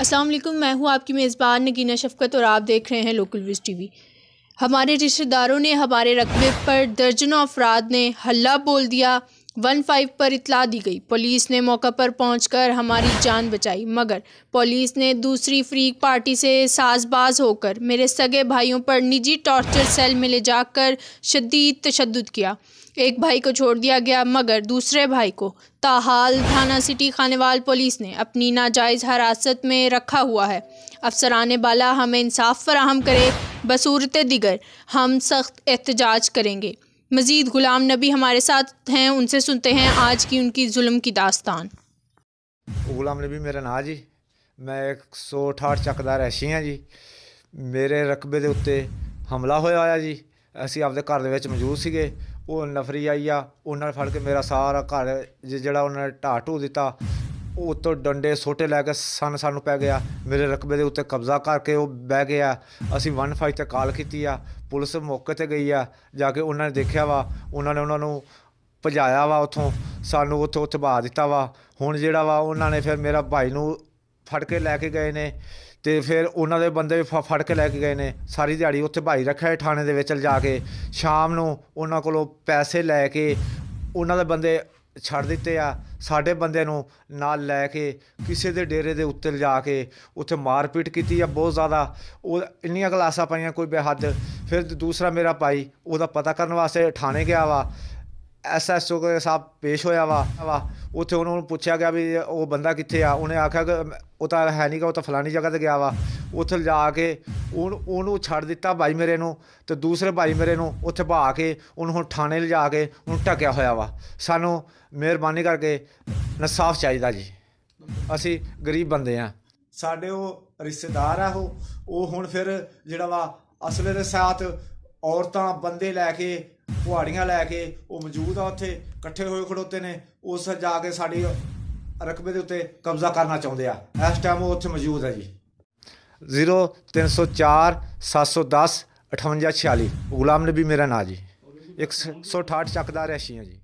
असलम मैं हूँ आपकी मेज़बान नगीना शफकत और आप देख रहे हैं लोकल विज टीवी हमारे रिश्तेदारों ने हमारे रकबे पर दर्जनों अफराद ने हल्ला बोल दिया वन फाइव पर इतला दी गई पुलिस ने मौका पर पहुंचकर हमारी जान बचाई मगर पुलिस ने दूसरी फ्रीक पार्टी से साजबाज होकर मेरे सगे भाइयों पर निजी टॉर्चर सेल में ले जाकर शदीद तशद किया एक भाई को छोड़ दिया गया मगर दूसरे भाई को ताहाल थाना सिटी खानेवाल पुलिस ने अपनी नाजायज़ हरासत में रखा हुआ है अफसरान बाला हमें इंसाफ फराहम करे बसूरत दिगर हम सख्त एहतजाज करेंगे मज़ीद ग़ुलाम नबी हमारे साथ हैं उनसे सुनते हैं आज की उनकी जुल्म की दास्तान ग़ुलाम नबी मेरा ਨਾਂ ਜੀ ਮੈਂ 168 ਚੱਕ ਦਾ ਰਹਿਸ਼ੀ ਹਾਂ ਜੀ ਮੇਰੇ ਰਕਬੇ ਦੇ ਉੱਤੇ ਹਮਲਾ ਹੋਇਆ ਆ ਜੀ ਅਸੀਂ ਆਪਦੇ ਘਰ ਦੇ ਵਿੱਚ ਮੌਜੂਦ ਸੀਗੇ ਉਹ ਨਫਰੀ ਆਈ ਆ ਉਹਨਾਂ ਨੇ ਫੜ ਕੇ ਮੇਰਾ ਸਾਰਾ ਘਰ ਜ- ਜਿਹੜਾ ਉਹਨਾਂ ਨੇ ਢਾਹ ਢੂ ਦਿੱਤਾ ਉਹ ਉੱਤੋਂ ਡੰਡੇ ਛੋਟੇ ਲੈ ਕੇ ਸਨ ਸਾਨੂੰ ਪੈ ਗਿਆ ਮੇਰੇ ਰਕਬੇ ਦੇ ਉੱਤੇ ਕਬਜ਼ਾ ਕਰਕੇ ਉਹ ਬਹਿ ਗਿਆ ਅਸੀਂ 15 ਤੇ ਕਾਲ ਕੀਤੀ ਆ ਪੁਲਿਸ ਮੌਕੇ ਤੇ ਗਈ ਆ ਜਾ ਕੇ ਉਹਨਾਂ ਨੇ ਦੇਖਿਆ ਵਾ ਉਹਨਾਂ ਨੇ ਉਹਨਾਂ ਨੂੰ ਭਜਾਇਆ ਵਾ ਉਥੋਂ ਸਾਨੂੰ ਉਥੋਂ ਉਤਬਾ ਦਿੱਤਾ ਵਾ ਹੁਣ ਜਿਹੜਾ ਵਾ ਉਹਨਾਂ ਨੇ ਫਿਰ ਮੇਰਾ ਭਾਈ ਨੂੰ ਫੜ ਕੇ ਲੈ ਕੇ ਗਏ ਨੇ ਤੇ ਫਿਰ ਉਹਨਾਂ ਦੇ ਬੰਦੇ ਫੜ ਕੇ ਲੈ ਕੇ ਗਏ ਨੇ ਸਾਰੀ ਦਿਹਾੜੀ ਉੱਥੇ ਭਾਈ ਰੱਖਿਆ ਥਾਣੇ ਦੇ ਵਿੱਚ ਲਿਜਾ ਕੇ ਸ਼ਾਮ ਨੂੰ ਉਹਨਾਂ ਕੋਲੋਂ ਪੈਸੇ ਲੈ ਕੇ ਉਹਨਾਂ ਦੇ ਬੰਦੇ ਛੱਡ ਦਿੱਤੇ ਆ ਸਾਡੇ ਬੰਦੇ ਨੂੰ ਨਾਲ ਲੈ ਕੇ ਕਿਸੇ ਦੇ ਡੇਰੇ ਦੇ ਉੱਤੇ ਲਿਜਾ ਕੇ ਉੱਥੇ ਮਾਰਪੀਟ ਕੀਤੀ ਆ ਬਹੁਤ ਜ਼ਿਆਦਾ ਉਹ ਇੰਨੀਆਂ ਗਲਾਸਾਂ ਪਾਈਆਂ ਕੋਈ ਬੇਹੱਦ ਫਿਰ ਦੂਸਰਾ ਮੇਰਾ ਭਾਈ ਉਹਦਾ ਪਤਾ ਕਰਨ ਵਾਸਤੇ ਥਾਣੇ ਗਿਆ ਵਾ ਐਸਐਸਓ ਦੇ ਸਾਹਿਬ ਪੇਸ਼ ਹੋਇਆ ਵਾ ਵਾ ਉੱਥੇ ਉਹਨਾਂ ਨੂੰ ਪੁੱਛਿਆ ਗਿਆ ਵੀ ਉਹ ਬੰਦਾ ਕਿੱਥੇ ਆ ਉਹਨੇ ਆਖਿਆ ਕਿ ਉਹ ਤਾਂ ਹੈ ਨਹੀਂਗਾ ਉਹ ਤਾਂ ਫਲਾਣੀ ਜਗ੍ਹਾ ਤੇ ਗਿਆ ਵਾ ਉੱਥੇ ਜਾ ਕੇ ਉਹ ਉਹਨੂੰ ਛੱਡ ਦਿੱਤਾ ਭਾਈ ਮੇਰੇ ਨੂੰ ਤੇ ਦੂਸਰੇ ਭਾਈ ਮੇਰੇ ਨੂੰ ਉੱਥੇ ਭਾ ਕੇ ਉਹਨੂੰ ਹੁਣ ਥਾਣੇ ਲਿਜਾ ਕੇ ਉਹਨੂੰ ਟੱਕਿਆ ਹੋਇਆ ਵਾ ਸਾਨੂੰ ਮਿਹਰਬਾਨੀ ਕਰਕੇ ਨਸਾਫ ਚਾਹੀਦਾ ਜੀ ਅਸੀਂ ਗਰੀਬ ਬੰਦੇ ਆ ਸਾਡੇ ਉਹ ਰਿਸ਼ਤੇਦਾਰ ਆ ਉਹ ਉਹ ਹੁਣ ਫਿਰ ਜਿਹੜਾ ਵਾ ਅਸਲੇ ਦੇ ਸਾਥ ਔਰਤਾਂ ਬੰਦੇ ਲੈ ਕੇ ਪਹਾੜੀਆਂ ਲੈ ਕੇ ਉਹ ਮੌਜੂਦ ਆ ਉੱਥੇ ਇਕੱਠੇ ਹੋਏ ਖੜੋਤੇ ਨੇ ਉਸ ਜਾ ਕੇ ਸਾਡੀ ਰਕਬੇ ਦੇ ਉੱਤੇ ਕਬਜ਼ਾ ਕਰਨਾ ਚਾਹੁੰਦੇ ਆ ਇਸ ਟਾਈਮ ਉਹ ਉੱਥੇ ਮੌਜੂਦ ਆ ਜੀ ਜ਼ੀਰੋ 304 710 5846 ਗੁਲਾਮ ਨਬੀ ਮੇਰਾ ਨਾਂ ਜੀ 168 ਚੱਕ ਦਾ ਰਹਿਸ਼ੀ ਜੀ